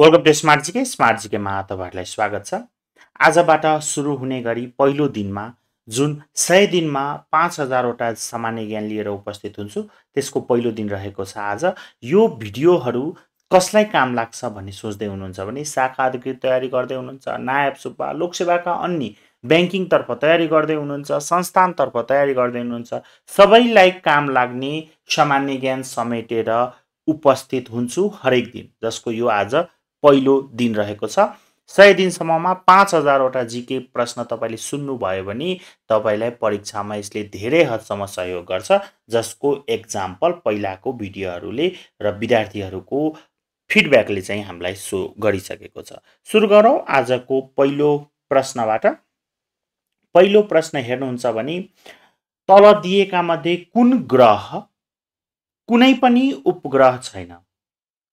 welcome to smart GK smart जिकेमा तपाईँहरूलाई स्वागत छ आजबाट सुरु हुने गरी पहिलो दिनमा जुन सय दिनमा पाँच हजारवटा सामान्य ज्ञान लिएर उपस्थित हुन्छु त्यसको पहिलो दिन रहेको छ आज यो भिडियोहरू कसलाई काम लाग्छ भन्ने सोच्दै हुनुहुन्छ भने शाखा अधिकृत तयारी गर्दै हुनुहुन्छ नायब सुब्बा लोकसेवाका अन्य ब्याङ्किङतर्फ तयारी गर्दै हुनुहुन्छ संस्थानतर्फ तयारी गर्दै हुनुहुन्छ सबैलाई काम लाग्ने सामान्य ज्ञान समेटेर उपस्थित हुन्छु हरेक दिन जसको यो आज पहिलो दिन रहेको छ सय दिनसम्ममा पाँच हजारवटा जिके प्रश्न तपाईँले सुन्नुभयो भने तपाईँलाई परीक्षामा यसले धेरै हदसम्म सहयोग गर्छ जसको एक्जाम्पल पहिलाको भिडियोहरूले र विद्यार्थीहरूको फिडब्याकले चाहिँ हामीलाई सो गरिसकेको छ सुरु गरौँ आजको पहिलो प्रश्नबाट पहिलो प्रश्न हेर्नुहुन्छ भने तल दिएका मध्ये कुन ग्रह कुनै पनि उपग्रह छैन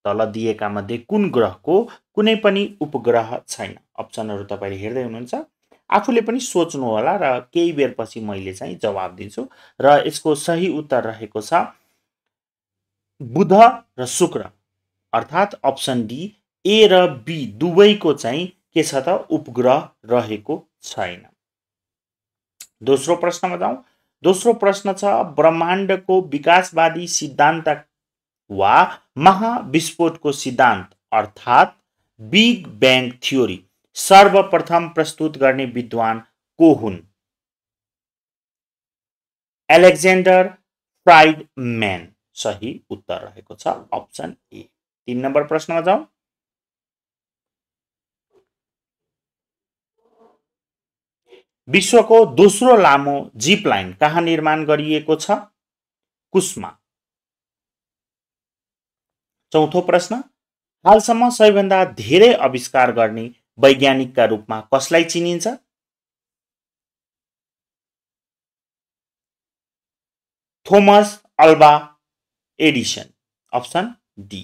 तल दिएका मध्ये कुन ग्रहको कुनै पनि उपग्रह छैन अप्सनहरू तपाईँले हेर्दै हुनुहुन्छ आफूले पनि सोच्नु होला र केही बेरपछि मैले चाहिँ जवाब दिन्छु र यसको सही उत्तर रहेको छ बुध र शुक्र अर्थात् अप्सन डी ए र बी दुवैको चाहिँ के छ त उपग्रह रहेको छैन दोस्रो प्रश्नमा जाउँ दोस्रो प्रश्न छ ब्रह्माण्डको विकासवादी सिद्धान्तका वा महाविस्फोटको सिद्धान्त अर्थात् बिग ब्याङ थ्योरी सर्वप्रथम प्रस्तुत गर्ने विद्वान को हुन् एलेक्जेन्डर फ्राइड म्यान सही उत्तर रहेको छ अप्सन ए तिन नम्बर प्रश्नमा जाउँ विश्वको दोस्रो लामो जिप लाइन कहाँ निर्माण गरिएको छ कुसमा चौथो प्रश्न हालसम्म सबैभन्दा धेरै आविष्कार गर्ने वैज्ञानिकका रूपमा कसलाई चिनिन्छ Thomas Alva Edison option D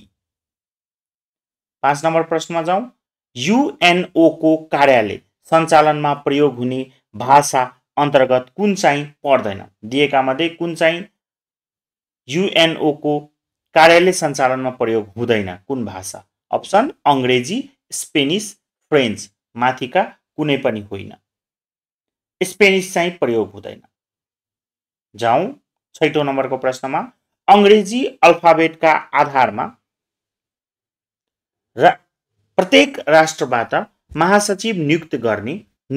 पाँच नम्बर प्रश्नमा जाउँ युएनओको कार्यालय सञ्चालनमा प्रयोग हुने भाषा अन्तर्गत कुन चाहिँ पर्दैन दिएका मध्ये कुन चाहिँ को कार्यालय सञ्चालनमा प्रयोग हुँदैन कुन भाषा अप्सन अङ्ग्रेजी स्पेनिस फ्रेन्च माथिका कुनै पनि होइन स्पेनिस चाहिँ प्रयोग हुँदैन जाउँ छैटौँ नम्बरको प्रश्नमा अङ्ग्रेजी अल्फाबेटका आधारमा र प्रत्येक राष्ट्रबाट महासचिव नियुक्त गर्ने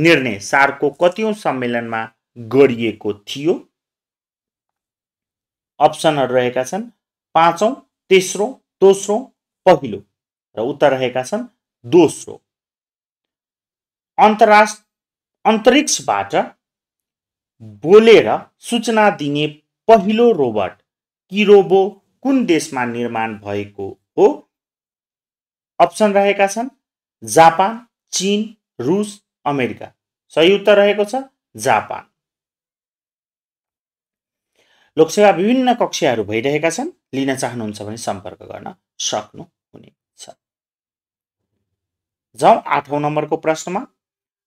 निर्णय सारको कतिौँ सम्मेलनमा गरिएको थियो अप्सनहरू रहेका छन् पाँचौँ तेस्रो दोस्रो पहिलो र उत्तर रहेका छन् दोस्रो अन्तर्राष्ट्र अन्तरिक्षबाट बोलेर सूचना दिने पहिलो रोबोट किरोबो कुन देशमा निर्माण भएको हो अप्सन रहेका छन् जापान चिन रुस अमेरिका सही उत्तर रहेको छ जापान लोकसेवा विभिन्न कक्षाहरू भइरहेका छन् लिन चाहनुहुन्छ भने सम्पर्क गर्न सक्नुहुनेछ जाउँ आठौँ नम्बरको प्रश्नमा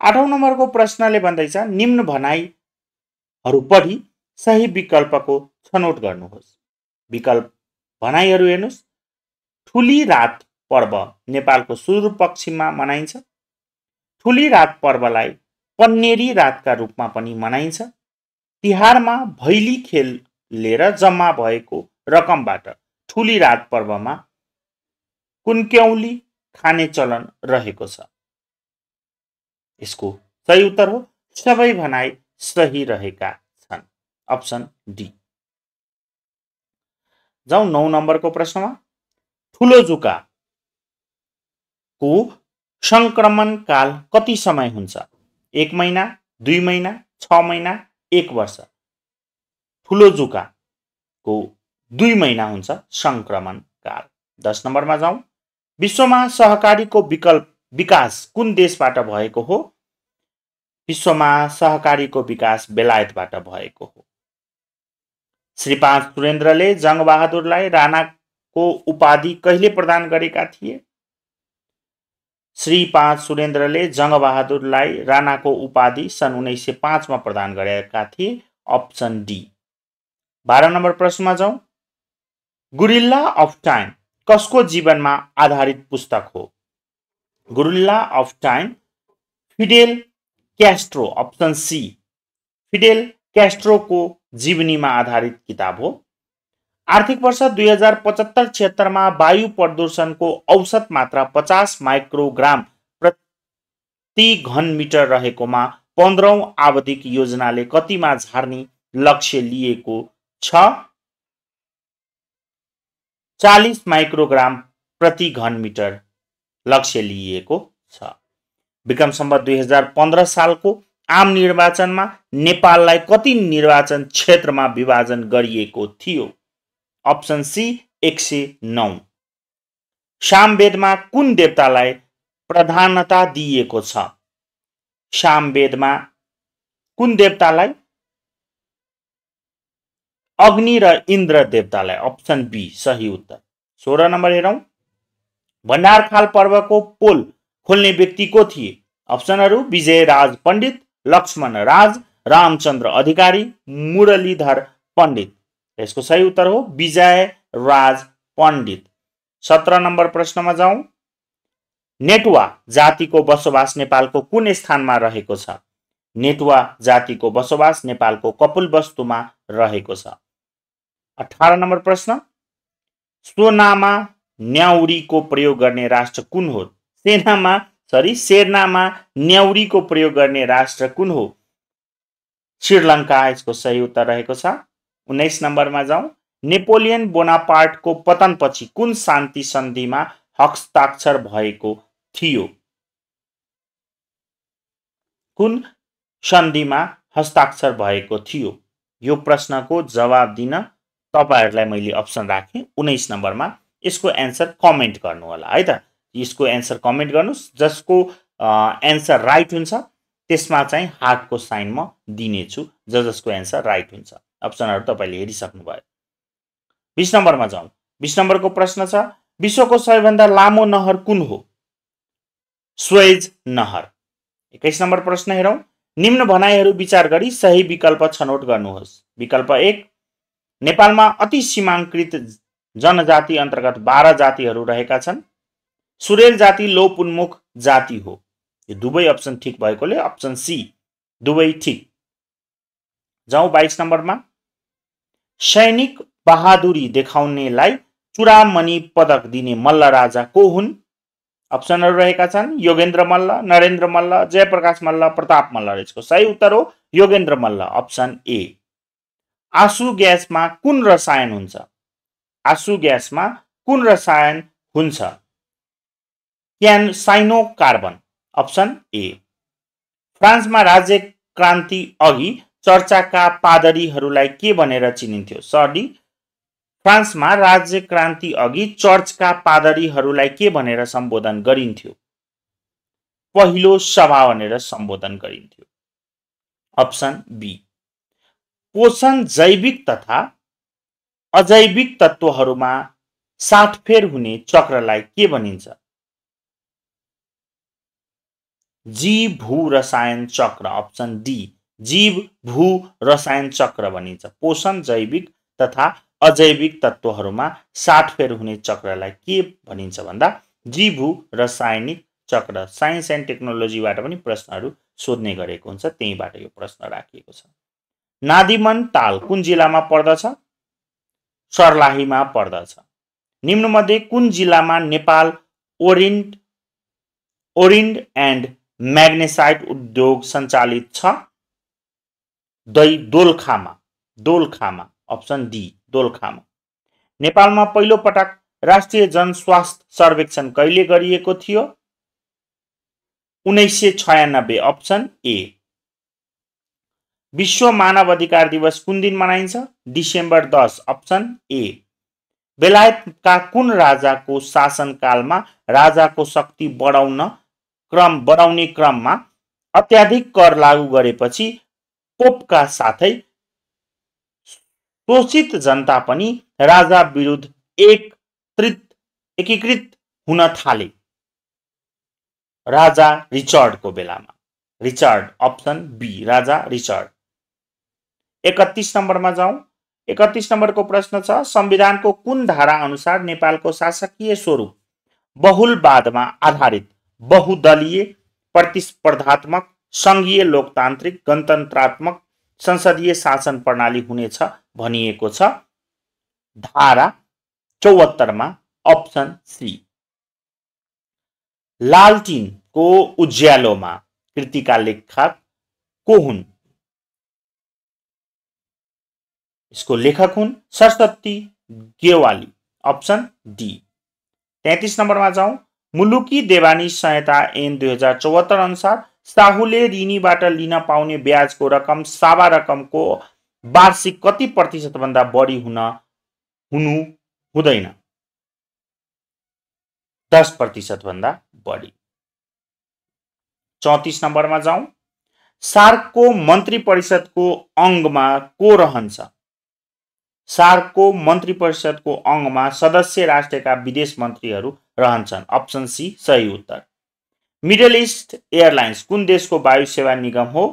आठौँ नम्बरको प्रश्नले भन्दैछ निम्न भनाइहरू पढी सही विकल्पको छनौट गर्नुहोस् विकल्प भनाइहरू हेर्नुहोस् ठुली रात पर्व नेपालको सुदूरपश्चिममा मनाइन्छ ठुली रात पर्वलाई पन्नेरी रातका रूपमा पनि मनाइन्छ तिहारमा भैली खेल लिएर जम्मा भएको रकमबाट ठुली रात पर्वमा कुन्क्याउली खाने चलन रहेको छ यसको सही उत्तर हो सबै भनाइ सही रहेका छन् अप्सन डी जाउँ नौ नम्बरको प्रश्नमा ठुलो जुका को संक्रमण काल कति समय हुन्छ एक महिना दुई महिना छ महिना एक वर्ष ठुलो जुकाको दुई महिना हुन्छ सङ्क्रमण काल दस नम्बरमा जाउँ विश्वमा सहकारीको विकल्प विकास कुन देशबाट भएको हो विश्वमा सहकारीको विकास बेलायतबाट भएको हो श्री पाँच सुरेन्द्रले जङ्गबहादुरलाई राणाको उपाधि कहिले प्रदान गरेका थिए श्री पाँच सुरेन्द्रले जङ्गबहादुरलाई राणाको उपाधि सन् उन्नाइस सय पाँचमा प्रदान गरेका थिए अप्सन डी बाह्र नम्बर प्रश्नमा जाउँ गुरिल्ला अफ टाइम कसको जीवनमा आधारित पुस्तक हो guerrilla of time Fidel Castro option C Fidel क्यास्ट्रोको जीवनीमा आधारित किताब हो आर्थिक वर्ष दुई हजार पचहत्तर छिहत्तरमा वायु प्रदूषणको औसत मात्रा पचास माइक्रोग्राम प्रति घन मिटर रहेकोमा पन्ध्रौँ आवधिक योजनाले कतिमा झार्ने लक्ष्य लिएको छ चालिस माइक्रोग्राम प्रति घन मिटर लक्ष्य लिइएको छ विक्रम सम्बत दुई हजार पन्ध्र सालको आम निर्वाचनमा नेपाललाई कति निर्वाचन क्षेत्रमा विभाजन गरिएको थियो अप्सन सी एक सय नौ सामवेदमा कुन देवतालाई प्रधानता दिइएको छ सामवेदमा कुन देवतालाई अग्नि र इन्द्र देवतालाई अप्सन बी सही उत्तर सोह्र नम्बर हेरौँ भण्डारखाल पर्वको पोल खोल्ने व्यक्ति को थिए अप्सनहरू विजय राज पण्डित लक्ष्मण राज रामचन्द्र अधिकारी मुरलीधर पण्डित यसको सही उत्तर हो विजय राज पण्डित सत्र नम्बर प्रश्नमा जाउँ नेटुवा जातिको बसोबास नेपालको कुन स्थानमा रहेको छ नेटुवा जातिको बसोबास नेपालको कपुल वस्तुमा रहेको छ अठार नम्बर प्रश्न सोनामा न्याउरीको प्रयोग गर्ने राष्ट्र कुन हो सेनामा सरी सेनामा न्याउरीको प्रयोग गर्ने राष्ट्र कुन हो श्रीलङ्का यसको सही उत्तर रहेको छ उन्नाइस नम्बरमा जाउँ नेपोलियन बोनापार्टको पतनपछि कुन शान्ति सन्धिमा हस्ताक्षर भएको थियो कुन सन्धिमा हस्ताक्षर भएको थियो यो प्रश्नको जवाब दिन तपाईँहरूलाई मैले अप्सन राखेँ उन्नाइस नम्बरमा यसको एन्सर कमेन्ट गर्नु होला है त यसको एन्सर कमेन्ट गर्नुहोस् जसको एन्सर राइट हुन्छ त्यसमा चाहिँ हार्टको साइन म दिनेछु ज जसको एन्सर राइट हुन्छ अप्सनहरू तपाईँले हेरिसक्नुभयो बिस नम्बरमा जाउँ बिस नम्बरको प्रश्न छ विश्वको सबैभन्दा लामो नहर कुन हो स्वेज नहर एक्काइस नम्बर प्रश्न हेरौँ निम्न भनाइहरू विचार गरी सही विकल्प छनौट गर्नुहोस् विकल्प एक नेपालमा अति सीमाङ्कृत जनजाति अन्तर्गत बाह्र जातिहरू रहेका छन् सुरेल जाति लोप उन्मुख जाति हो यो दुवै अप्सन ठिक भएकोले अप्सन सी दुवै ठिक जाउँ बाइस नम्बरमा सैनिक बहादुरी देखाउनेलाई चुरामणि पदक दिने मल्ल राजा को हुन् अप्सनहरू रहेका छन् योगेन्द्र मल्ल नरेन्द्र मल्ल जयप्रकाश मल्ल प्रताप मल्ल यसको सही उत्तर हो योगेन्द्र मल्ल अप्सन ए आँसु ग्यासमा कुन रसायन हुन्छ आँसु ग्यासमा कुन रसायन हुन्छ क्यान साइनो कार्बन अप्सन ए फ्रान्समा राज्य क्रान्ति अघि चर्चाका पादरीहरूलाई के भनेर चिनिन्थ्यो सरी फ्रान्समा राज्य क्रान्ति अघि चर्चका पादरीहरूलाई के भनेर सम्बोधन गरिन्थ्यो पहिलो सभा भनेर सम्बोधन गरिन्थ्यो अप्सन बी पोषण जैविक तथा अजैविक तत्त्वहरूमा साटफेर हुने चक्रलाई के भनिन्छ जीव भू रसायन चक्र अप्सन डी जीव भू रसायन चक्र भनिन्छ पोषण जैविक तथा अजैविक तत्त्वहरूमा साठफेर हुने चक्रलाई के भनिन्छ भन्दा जीव भू रसायनिक चक्र साइन्स एन्ड टेक्नोलोजीबाट पनि प्रश्नहरू सोध्ने गरेको हुन्छ त्यहीँबाट यो प्रश्न राखिएको छ नादिमन ताल कुन जिल्लामा पर्दछ सर्लाहीमा पर्दछ निम्नमध्ये कुन जिल्लामा नेपाल ओरिन्ड ओरिन्ड एन्ड म्याग्नेसाइट उद्योग सञ्चालित छ दै दोलखामा दोलखामा अप्सन डी दोलखामा नेपालमा पहिलोपटक राष्ट्रिय जनस्वास्थ्य सर्वेक्षण कहिले गरिएको थियो उन्नाइस सय छयानब्बे अप्सन ए विश्व मानव अधिकार दिवस कुन दिन मनाइन्छ डिसेम्बर दस अप्सन ए बेलायतका कुन राजाको शासनकालमा राजाको शक्ति बढाउन क्रम बढाउने क्रममा अत्याधिक कर लागू गरेपछि पोपका साथै शोषित जनता पनि राजा विरुद्ध एकत्रित एकीकृत हुन थाले राजा रिचर्डको बेलामा रिचर्ड अप्सन बी राजा रिचर्ड एकतिस नम्बरमा जाउँ एकतिस नम्बरको प्रश्न छ संविधानको कुन धारा अनुसार नेपालको शासकीय स्वरूप बहुलवादमा आधारित बहुदलीय प्रतिस्पर्धात्मक सङ्घीय लोकतान्त्रिक गणतन्त्रात्मक संसदीय शासन प्रणाली हुनेछ भनिएको छ धारा चौहत्तरमा अप्सन सी लालटिनको उज्यालोमा कृतिका लेखक को हुन् यसको लेखक हुन् सरस्वती गेवाली अप्सन डी तेत्तिस नम्बरमा जाउँ मुलुकी देवानी संहिता एन दुई हजार चौहत्तर अनुसार साहुले ऋणीबाट लिन पाउने ब्याजको रकम साबा रकमको वार्षिक कति प्रतिशतभन्दा बढी हुन हुनु हुँदैन दस प्रतिशतभन्दा बढी चौतिस नम्बरमा जाउँ सार्कको मन्त्री परिषदको अङ्गमा को रहन्छ सार्कको मन्त्री परिषदको अङ्गमा सदस्य राष्ट्रका विदेश मन्त्रीहरू रहन्छन् अप्सन सी सही उत्तर मिडल इस्ट एयरलाइन्स कुन देशको वायु सेवा निगम हो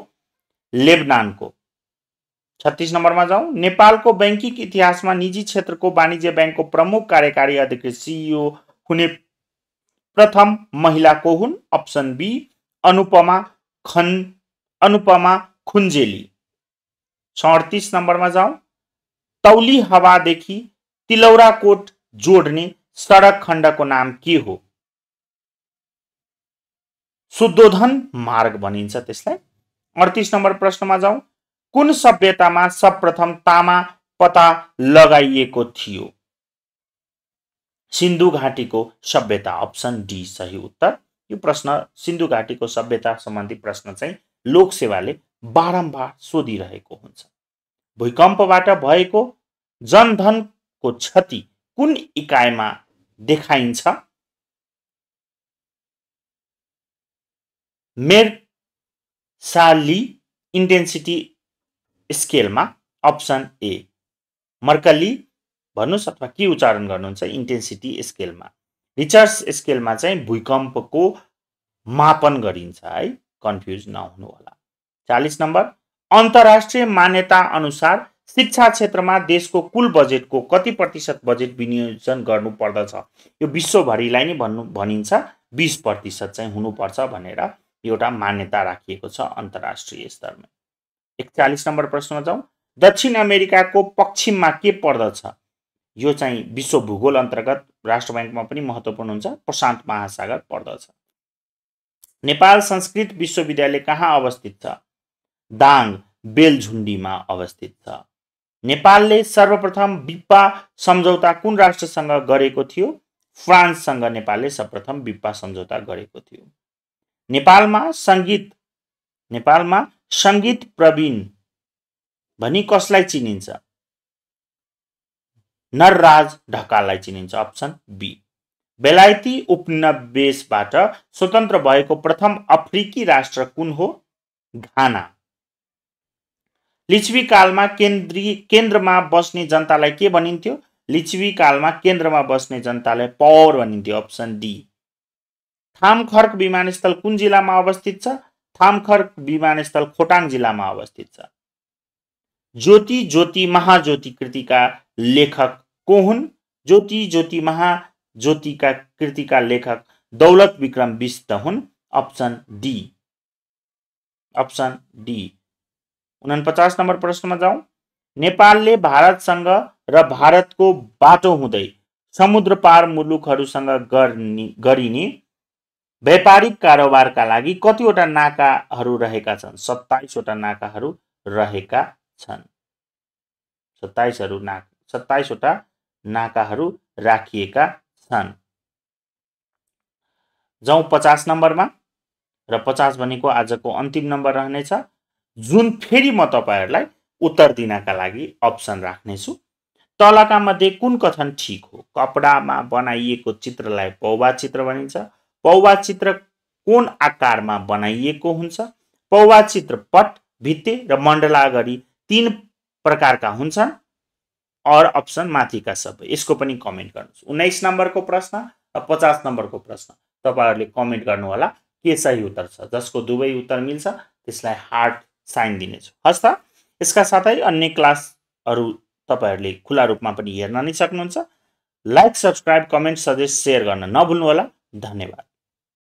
लेबनानको छत्तिस नम्बरमा जाउँ नेपालको बैङ्किक इतिहासमा निजी क्षेत्रको वाणिज्य ब्याङ्कको प्रमुख कार्यकारी अधिकृत सिइओ हुने प्रथम महिला को हुन् अप्सन बी अनुपमा खन अनुपमा खुन्जेली सडतिस नम्बरमा जाउँ तौली हवादेखि तिलौराकोट जोड्ने सडक खण्डको नाम के हो शुद्धोधन मार्ग भनिन्छ त्यसलाई अडतिस नम्बर प्रश्नमा जाउँ कुन सभ्यतामा सर्वप्रथम तामा पत्ता लगाइएको थियो सिन्धु घाटीको सभ्यता अप्सन डी सही उत्तर यो प्रश्न सिन्धु घाटीको सभ्यता सम्बन्धी प्रश्न चाहिँ लोकसेवाले बारम्बार सोधिरहेको हुन्छ भूकम्पबाट भएको जनधनको क्षति कुन इकाइमा देखाइन्छ मेर साली इन्टेन्सिटी स्केलमा अप्सन ए मर्कली भन्नुहोस् अथवा के उच्चारण गर्नुहुन्छ इन्टेन्सिटी स्केलमा रिचर्स स्केलमा चाहिँ भूकम्पको मापन गरिन्छ है कन्फ्युज नहुनु होला चालिस नम्बर अन्तर्राष्ट्रिय मान्यता अनुसार शिक्षा क्षेत्रमा देशको कुल बजेटको कति प्रतिशत बजेट विनियोजन गर्नुपर्दछ यो विश्वभरिलाई नै भन्नु भनिन्छ बिस प्रतिशत चाहिँ हुनुपर्छ भनेर एउटा मान्यता राखिएको छ अन्तर्राष्ट्रिय स्तरमा एकचालिस नम्बर प्रश्नमा जाउँ दक्षिण अमेरिकाको पश्चिममा के पर्दछ यो चाहिँ विश्व भूगोल अन्तर्गत राष्ट्र ब्याङ्कमा पनि महत्त्वपूर्ण हुन्छ प्रशान्त महासागर पर्दछ नेपाल संस्कृत विश्वविद्यालय कहाँ अवस्थित छ दाङ बेलझुन्डीमा अवस्थित छ नेपालले सर्वप्रथम बिप्पा सम्झौता कुन राष्ट्रसँग गरेको थियो फ्रान्ससँग नेपालले सर्वप्रथम बिप्पा सम्झौता गरेको थियो नेपालमा सङ्गीत नेपालमा सङ्गीत प्रवीण भनी कसलाई चिनिन्छ नरराज ढकाललाई चिनिन्छ अप्सन बी बेलायती उपनिवेशबाट स्वतन्त्र भएको प्रथम अफ्रिकी राष्ट्र कुन हो घाना लिच्छवी कालमा केन्द्रीय केन्द्रमा बस्ने जनतालाई के भनिन्थ्यो लिच्छवी कालमा केन्द्रमा बस्ने जनतालाई पावर भनिन्थ्यो अप्सन डी थामखर्क विमानस्थल कुन जिल्लामा अवस्थित छ थामखर्क विमानस्थल खोटाङ जिल्लामा अवस्थित छ ज्योति ज्योति महाज्योति कृतिका लेखक को हुन् ज्योति ज्योति महाज्योतिका कृतिका लेखक दौलत विक्रम विष्ट हुन् अप्सन डी अप्सन डी उनापचास नम्बर प्रश्नमा जाउँ नेपालले भारतसँग र भारतको बाटो हुँदै समुद्र पार मुलुकहरूसँग गर्ने गरिने व्यापारिक कारोबारका लागि कतिवटा नाकाहरू रहेका छन् सत्ताइसवटा नाकाहरू रहेका छन् सत्ताइसहरू नाका सत्ताइसवटा नाकाहरू राखिएका छन् जाउँ पचास नम्बरमा र पचास भनेको आजको अन्तिम नम्बर रहनेछ जुन फेरि म तपाईँहरूलाई उत्तर दिनका लागि अप्सन राख्नेछु तलका मध्ये कुन कथन ठिक हो कपडामा बनाइएको चित्रलाई पौवा चित्र भनिन्छ पौवा चित्र कोन आकारमा बनाइएको हुन्छ पौवा चित्र पट भित्ते र मण्डला गरी तिन प्रकारका हुन्छन् अर अप्सन माथिका सबै यसको पनि कमेन्ट गर्नुहोस् उन्नाइस नम्बरको प्रश्न र पचास नम्बरको प्रश्न तपाईँहरूले कमेन्ट गर्नुहोला के सही उत्तर छ जसको दुवै उत्तर मिल्छ त्यसलाई हार्ट साइन दिनेछु हस् त यसका साथै अन्य क्लासहरू तपाईँहरूले खुला रूपमा पनि हेर्न नै सक्नुहुन्छ like subscribe comment suggest share गर्न नभुल्नुहोला धन्यवाद